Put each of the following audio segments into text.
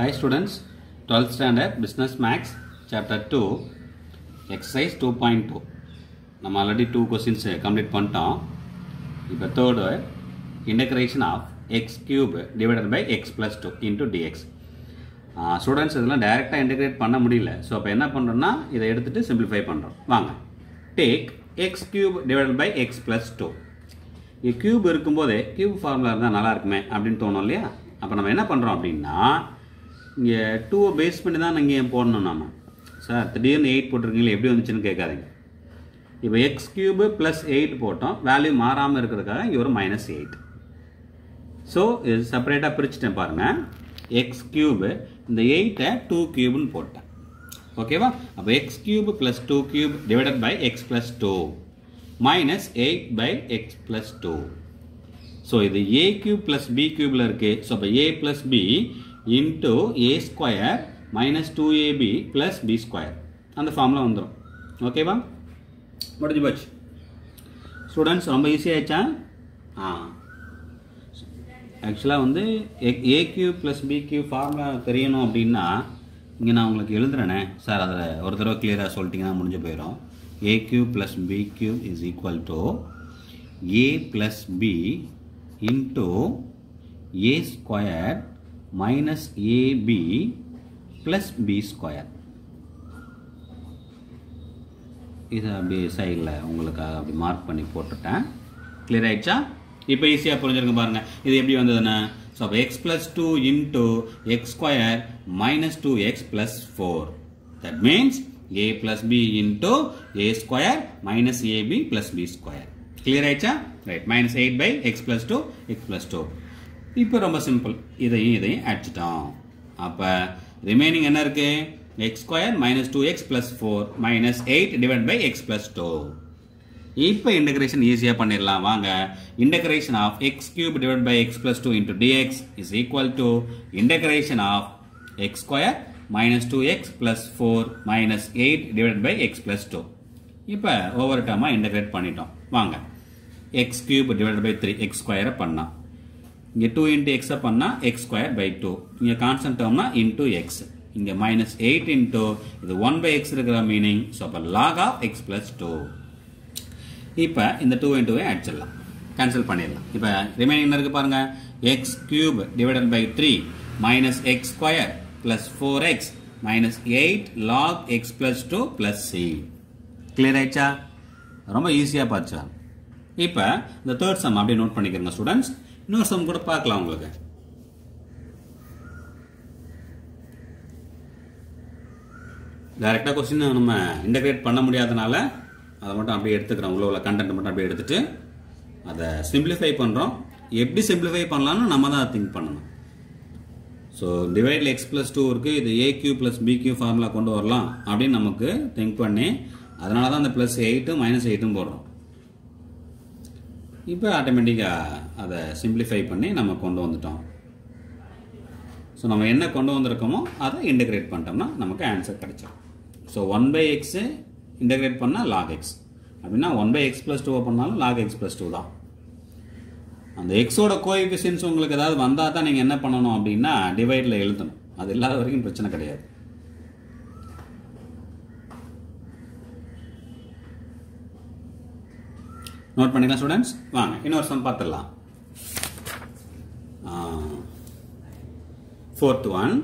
Hi students, 12th standard business max chapter 2 exercise 2.2 நம்ம already two questions complete பண்ணிட்டோம் இப்போ third of of cube divided by by x plus two into dx students இதெல்லாம் integrate பண்ண முடியல so அப்போ என்ன பண்ணுறோன்னா இதை எடுத்துகிட்டு சிம்பிளிஃபை பண்ணுறோம் வாங்க take x cube divided by x plus two இங்கே கியூப் இருக்கும்போது கியூப் ஃபார்முலா இருந்தால் நல்லா இருக்குமே அப்படின்னு தோணும் இல்லையா அப்போ நம்ம என்ன பண்ணுறோம் அப்படின்னா இங்கே டூவை பேஸ் பண்ணி தான் நாங்கள் ஏன் போடணும் நாம சார் திடீர்னு எயிட் போட்டிருக்கீங்களே எப்படி வந்துச்சுன்னு கேட்காதீங்க இப்போ எக்ஸ் கியூபு ப்ளஸ் எயிட் போட்டோம் வேல்யூ மாறாமல் இருக்கிறதுக்காக இங்கே ஒரு மைனஸ் எயிட் ஸோ இது செப்பரேட்டாக பிரிச்சுட்டேன் பாருங்கள் எக்ஸ் கியூபு இந்த எயிட்டை டூ கியூப்னு போட்டேன் ஓகேவா அப்போ x cube plus two cube divided by x plus two minus eight by x plus two so இது ஏ கியூப் ப்ளஸ் பி கியூபில் இருக்குது ஸோ அப்போ A plus B into A square minus two AB plus B square அந்த ஃபார்மில் வந்துடும் ஓகேவா முடிஞ்சு போச்சு ஸ்டூடெண்ட்ஸ் ரொம்ப ஈஸியாகிடுச்சா ஆ ஆக்சுவலாக வந்து A A cube plus B cube formula தெரியணும் அப்படின்னா இங்கே நான் உங்களுக்கு எழுதுறேனே சார் அதில் ஒரு தடவை கிளியராக சொல்லிட்டிங்கன்னா முடிஞ்சு போயிடும் A cube plus B cube is equal to A plus B into A square minus AB plus B square இதை அப்படி சைடில் உங்களுக்காக அப்படி மார்க் பண்ணி போட்டுட்டேன் கிளியர் ஆயிடுச்சா இப்போ ஈஸியாக புரிஞ்சிருக்க பாருங்கள் இது எப்படி வந்ததுன்னா ஸோ அப்போ x plus two into x square minus two x plus four that means A plus B into A square minus AB plus B square clear ஆயிடுச்சா right minus eight by x plus two x plus two இப்போ ரொம்ப simple இதையும் இதையும் அடிச்சிட்டோம் அப்போ remaining என்ன இருக்குது x square minus two x plus four minus eight divide by x plus two இப்போ integration ஈஸியாக பண்ணிடலாம் வாங்க integration of x cube divide by x plus two into dx is equal to integration of x square two x plus four minus eight divide by x plus two இப்போ over term integrate பண்ணிட்டோம் வாங்க x cube divide by three x ஸ்கொயரை பண்ணாம் இங்கே two into எக்ஸை பண்ணால் x square by two இங்கே constant டேர்ம்னா இன்டூ எக்ஸ் இங்கே மைனஸ் எயிட் இன்டூ இது ஒன் பை எக்ஸ் இருக்கிற மீனிங் ஸோ அப்போ log of x plus two இப்போ இந்த டூ இன்டூவை அடிச்சிடலாம் கேன்சல் பண்ணிடலாம் இப்போ ரிமைனிங் என்ன இருக்குது பாருங்கள் x cube divided by three minus x square plus four x minus eight log x plus two plus C clear ஆயிடுச்சா ரொம்ப ஈஸியாக பார்த்துச்சா இப்போ இந்த தேர்ட் சம் அப்படியே நோட் பண்ணிக்கிறங்க ஸ்டூடெண்ட்ஸ் இன்னொரு சம் கூட பார்க்கலாம் உங்களுக்கு டைரெக்டாக கொஸ்டின் நம்ம இன்டகிரேட் பண்ண முடியாதனால அதை மட்டும் அப்படியே எடுத்துக்கிறோம் உள்ள உள்ள கண்டென்ட் மட்டும் அப்படியே எடுத்துகிட்டு அதை சிம்பிளிஃபை பண்ணுறோம் எப்படி சிம்பிளிஃபை பண்ணலான்னு நம்ம தான் திங்க் பண்ணணும் ஸோ டிவைடில் எக்ஸ் ப்ளஸ் டூ இருக்குது இது A cube plus B cube formula கொண்டு வரலாம் அப்படின்னு நமக்கு திங்க் பண்ணி அதனால தான் அந்த ப்ளஸ் எயிட்டும் மைனஸ் எயிட்டும் போடுறோம் இப்போ ஆட்டோமேட்டிக்காக அதை சிம்பிளிஃபை பண்ணி நம்ம கொண்டு வந்துட்டோம் ஸோ நம்ம என்ன கொண்டு வந்திருக்கோமோ அதை இன்டகிரேட் பண்ணிட்டோம்னா நமக்கு ஆன்சர் கிடைச்சிடும் so one by x integrate பண்ணால் லாக் எக்ஸ் அப்படின்னா ஒன் பை எக்ஸ் ப்ளஸ் டூவை பண்ணாலும் லாக் எக்ஸ் ப்ளஸ் டூ தான் அந்த எக்ஸோட கோஎஃபிஷியன்ஸ் உங்களுக்கு ஏதாவது வந்தால் தான் நீங்கள் என்ன பண்ணணும் அப்படின்னா டிவைடில் எழுதணும் அது இல்லாத வரைக்கும் பிரச்சனை கிடையாது நோட் பண்ணிக்கலாம் ஸ்டூடெண்ட்ஸ் வாங்க இன்னொரு சம் பார்த்துடலாம் fourth one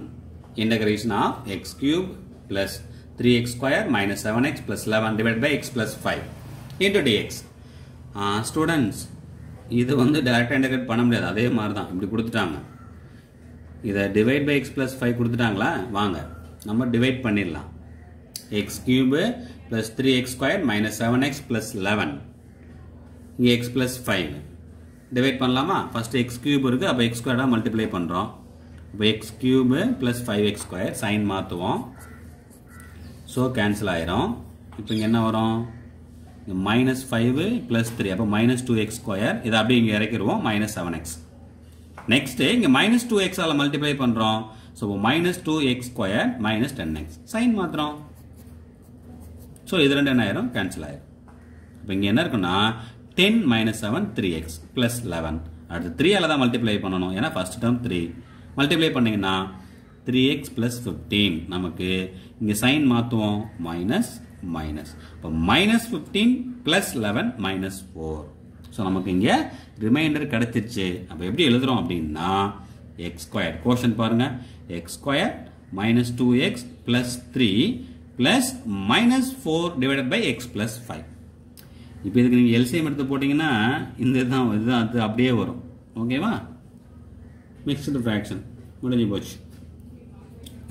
integration of x cube plus three x square minus seven x plus eleven divide by x plus five into dx students இது வந்து டேரெக்டாக இன்டகிரேட் பண்ண முடியாது அதே மாதிரி தான் இப்படி கொடுத்துட்டாங்க இதை divide by x plus five கொடுத்துட்டாங்களா வாங்க நம்ம டிவைட் பண்ணிடலாம் x cube plus three x square minus seven x plus eleven இங்கே எக்ஸ் ப்ளஸ் ஃபைவ் டிவைட் பண்ணலாமா ஃபஸ்ட்டு எக்ஸ் கியூப் இருக்குது அப்போ எக்ஸ் ஸ்கொயர்டாக மல்டிப்ளை பண்ணுறோம் இப்போ x cube plus five x square sign மாற்றுவோம் ஸோ கேன்சல் ஆயிரும் இப்போ இங்கே என்ன வரும் இங்கே மைனஸ் ஃபைவ் ப்ளஸ் த்ரீ அப்போ மைனஸ் டூ எக்ஸ் ஸ்கொயர் இதை அப்படியே இங்கே இறக்கிடுவோம் மைனஸ் செவன் எக்ஸ் நெக்ஸ்ட்டு இங்கே மைனஸ் டூ எக்ஸால் மல்டிப்ளை பண்ணுறோம் so minus two x square minus ten x sign மாத்திரம் ஸோ இது ரெண்டு என்ன ஆயிரும் கேன்சல் ஆயிரும் இப்போ இங்கே என்ன இருக்குன்னா ten minus seven three x plus eleven 3 அல்லதா multiply பண்ணனும் பண்ணணும் first term 3 த்ரீ மல்டிப்ளை பண்ணிங்கன்னா த்ரீ எக்ஸ் ப்ளஸ் ஃபிஃப்டீன் நமக்கு இங்கே சைன் மாற்றுவோம் மைனஸ் மைனஸ் இப்போ minus fifteen plus eleven minus four so நமக்கு இங்கே ரிமைண்டர் கடத்திர்ச்சு அப்பு எப்படி எழுதுகிறோம் அப்படின்னா எக்ஸ் ஸ்கொயர் கோஷன் பாருங்கள் x square minus two x plus three plus minus four divided by x plus five இப்போ இதுக்கு நீங்கள் எல்சிஎம் எடுத்து போட்டிங்கன்னா இந்த இதுதான் இதுதான் அது அப்படியே வரும் ஓகேவா மிக்சடு ஃப்ராக்ஷன் முடிஞ்சு போச்சு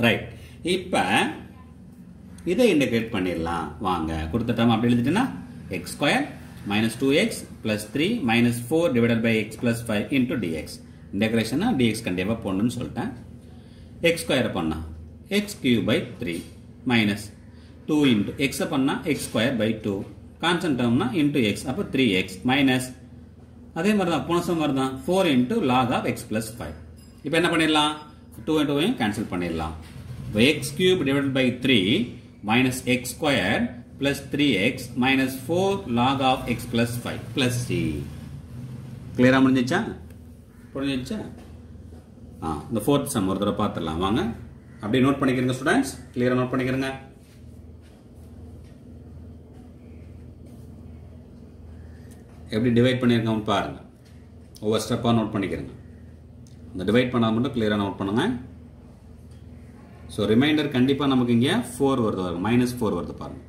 ரைட் இப்போ இதை இண்டிகேட் பண்ணிடலாம் வாங்க கொடுத்துட்டோம் அப்படி எழுதிட்டேன்னா x square minus two x plus three minus four divided by x plus five into dx இன்டகிரேஷனாக டிஎக்ஸ் கண்டிப்பாக போடணும்னு சொல்லிட்டேன் எக்ஸ் ஸ்கொயர் பண்ணால் x cube by three minus two into எக்ஸை பண்ணால் x square by two constant டேர்ம்னா into x அப்போ three x minus அதே மாதிரி தான் போன சம் மாதிரி தான் four into log of x plus five இப்போ என்ன பண்ணிடலாம் டூ இன்டூவையும் கேன்சல் பண்ணிடலாம் இப்போ x cube divided by three minus x square plus three x minus four log of x plus five plus C கிளியராக முடிஞ்சிச்சா முடிஞ்சிச்சா ஆ இந்த ஃபோர்த் சம் ஒரு தடவை பார்த்துடலாம் வாங்க அப்படியே நோட் பண்ணிக்கிறங்க ஸ்டூடெண்ட்ஸ் கிளியராக நோட் பண்ணிக்கிறங்க எப்படி டிவைட் பண்ணியிருக்கோம்னு பாருங்கள் ஒவ்வொரு ஸ்டெப்பாக நோட் பண்ணிக்கிறேங்க அந்த டிவைட் பண்ணால் மட்டும் கிளியராக நோட் பண்ணுங்கள் ஸோ ரிமைண்டர் கண்டிப்பாக நமக்கு இங்கே ஃபோர் வருது வருது மைனஸ் ஃபோர் வருது பாருங்கள்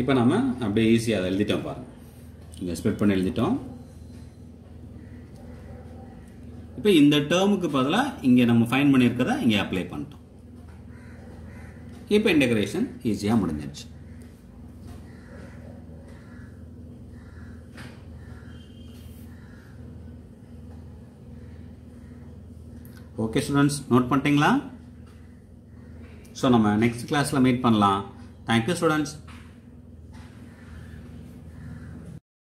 இப்போ நம்ம அப்படியே ஈஸியாக அதை எழுதிட்டோம் பாருங்கள் இங்கே ஸ்பெட் பண்ணி எழுதிட்டோம் இப்போ இந்த டேர்முக்கு பதிலாக இங்கே நம்ம ஃபைன் பண்ணியிருக்கிறத இங்கே அப்ளை பண்ணிட்டோம் இப்போ இன்டகிரேஷன் ஈஸியாக முடிஞ்சிருச்சு ஓகே ஸ்டூடெண்ட்ஸ் நோட் பண்ணிட்டீங்களா ஸோ நம்ம நெக்ஸ்ட் கிளாஸில் மீட் பண்ணலாம் தேங்க்யூ ஸ்டூடெண்ட்ஸ்